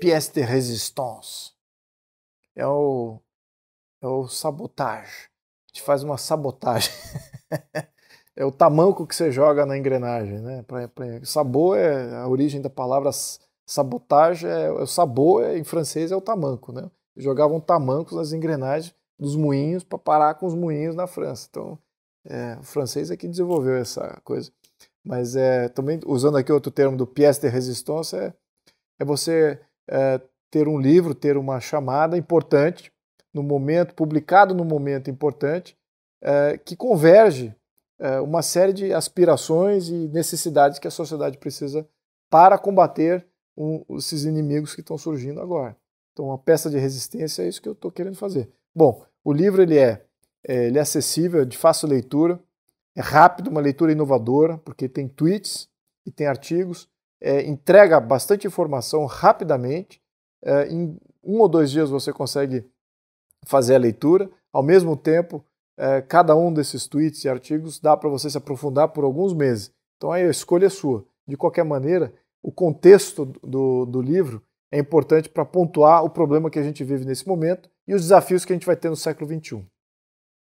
pièce de résistance. É o, é o sabotage. A gente faz uma sabotagem. é o tamanco que você joga na engrenagem. Né? Pra, pra, sabor é a origem da palavra sabotagem. É, é, o sabor é, em francês é o tamanco. Né? Jogavam tamancos nas engrenagens dos moinhos para parar com os moinhos na França. Então, é, o francês é que desenvolveu essa coisa. Mas é, também, usando aqui outro termo do pièce de résistance, é, é você é, ter um livro, ter uma chamada importante no momento, publicado no momento importante, é, que converge é, uma série de aspirações e necessidades que a sociedade precisa para combater um, esses inimigos que estão surgindo agora. Então, uma peça de resistência é isso que eu estou querendo fazer. Bom, o livro ele é, é, ele é acessível, é de fácil leitura, é rápido, uma leitura inovadora, porque tem tweets e tem artigos, é, entrega bastante informação rapidamente. É, em um ou dois dias você consegue fazer a leitura. Ao mesmo tempo, é, cada um desses tweets e artigos dá para você se aprofundar por alguns meses. Então aí a escolha é sua. De qualquer maneira, o contexto do, do livro é importante para pontuar o problema que a gente vive nesse momento e os desafios que a gente vai ter no século XXI.